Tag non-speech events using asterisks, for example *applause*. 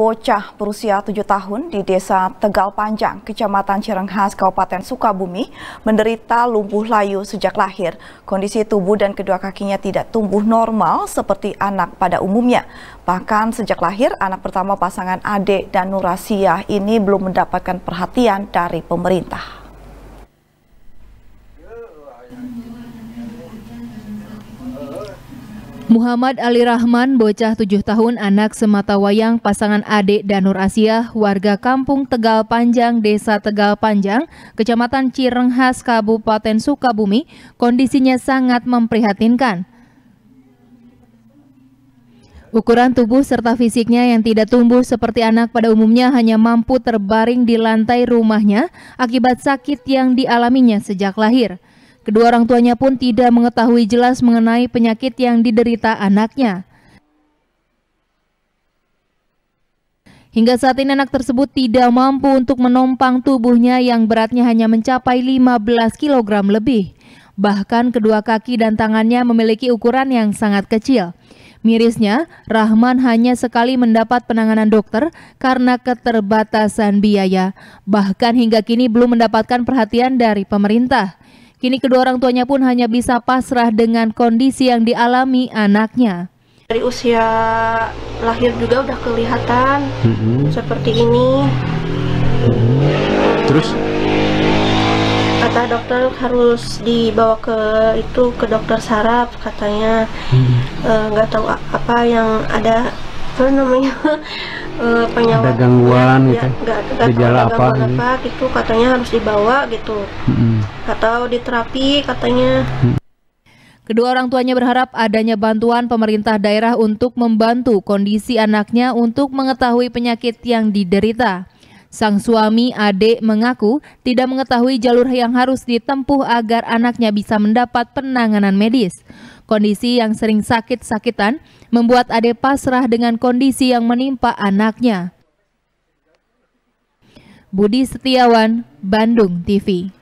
bocah berusia 7 tahun di desa Tegal Panjang, kecamatan Cirenghas, Kabupaten Sukabumi, menderita lumpuh layu sejak lahir. Kondisi tubuh dan kedua kakinya tidak tumbuh normal seperti anak pada umumnya. Bahkan sejak lahir, anak pertama pasangan Ade dan Nurasia ini belum mendapatkan perhatian dari pemerintah. Muhammad Ali Rahman, bocah tujuh tahun anak semata wayang pasangan Ade dan Nur Asia, warga kampung Tegal Panjang, desa Tegal Panjang, kecamatan Cirenghas, Kabupaten Sukabumi, kondisinya sangat memprihatinkan. Ukuran tubuh serta fisiknya yang tidak tumbuh seperti anak pada umumnya hanya mampu terbaring di lantai rumahnya akibat sakit yang dialaminya sejak lahir. Kedua orang tuanya pun tidak mengetahui jelas mengenai penyakit yang diderita anaknya. Hingga saat ini anak tersebut tidak mampu untuk menompang tubuhnya yang beratnya hanya mencapai 15 kg lebih. Bahkan kedua kaki dan tangannya memiliki ukuran yang sangat kecil. Mirisnya, Rahman hanya sekali mendapat penanganan dokter karena keterbatasan biaya. Bahkan hingga kini belum mendapatkan perhatian dari pemerintah. Kini kedua orang tuanya pun hanya bisa pasrah dengan kondisi yang dialami anaknya. Dari usia lahir juga udah kelihatan mm -hmm. seperti ini. Mm. Terus? Kata dokter harus dibawa ke itu ke dokter saraf katanya mm-hmm. eh, nggak mm. e, tahu apa yang ada apa namanya uh, *laughs* ada gangguan iya, gitu ya, gitu gak, gak gejala apa, gitu. apa gitu katanya harus dibawa gitu hmm atau diterapi katanya Kedua orang tuanya berharap adanya bantuan pemerintah daerah untuk membantu kondisi anaknya untuk mengetahui penyakit yang diderita. Sang suami Ade mengaku tidak mengetahui jalur yang harus ditempuh agar anaknya bisa mendapat penanganan medis. Kondisi yang sering sakit-sakitan membuat Ade pasrah dengan kondisi yang menimpa anaknya. Budi Setiawan, Bandung TV